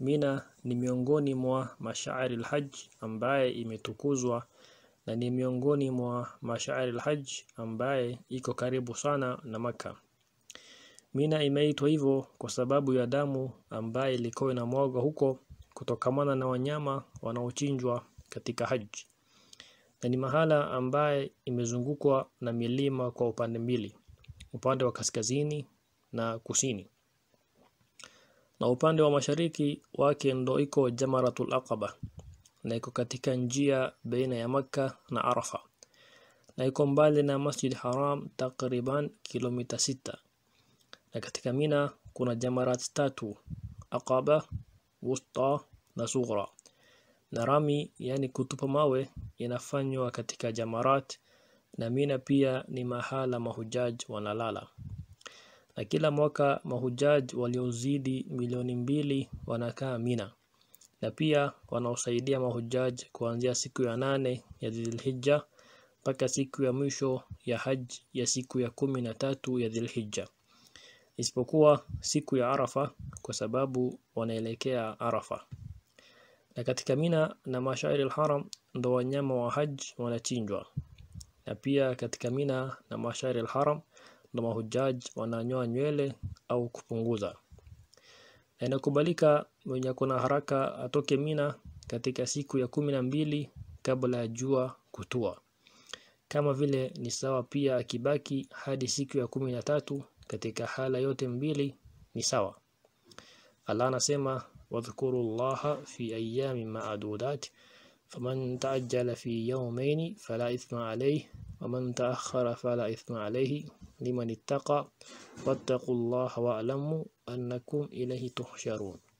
Mina ni miongoni mwa mashairi al-Hajj ambaye imetukuzwa na ni miongoni mwa mashairi al-Hajj ambaye iko karibu sana na maka Mina imeitwa hivyo kwa sababu ya damu ambaye ilikuwa inamwagwa huko kutokamana na wanyama wanaochinjwa katika Hajj. Na ni mahala ambaye imezungukwa na milima kwa upande mbili, upande wa kaskazini na kusini na upande wa mashariki wake ndo iko Jamaratul Aqaba na iko katika njia baina ya maka na Arafa na iko mbali na Masjid Haram takriban kilomita sita na katika Mina kuna jamarat tatu Aqaba, Wusta na Sughra na rami yani kutupa mawe inafanywa katika jamarat na Mina pia ni mahala mahujaj wanalala na kila mwaka mahujaji waliozidi milioni mbili wanakaa Mina na pia wanaosaidia mahujaji kuanzia siku ya nane ya Dhulhijja mpaka siku ya mwisho ya Hajj ya siku ya kumi na tatu ya Dhulhijja isipokuwa siku ya Arafa kwa sababu wanaelekea Arafa. Na katika Mina na Mashairi al-Haram ndo wanyama wa Hajj wanachinjwa. Na pia katika Mina na Mashairi al-Haram na mahujaji wananyoa nywele au kupunguza. Na inakubalika mwenye kuna haraka atoke Mina katika siku ya kumi na mbili kabla ya jua kutua. Kama vile ni sawa pia akibaki hadi siku ya kumi na tatu katika hala yote mbili ni sawa. Allah anasema wadhkuru llaha fi ayami maadudat faman taajjala fi yaumaini fala ithma alayhi waman taakhara fala ithma alayhi لمن اتقى واتقوا الله واعلموا أنكم إليه تحشرون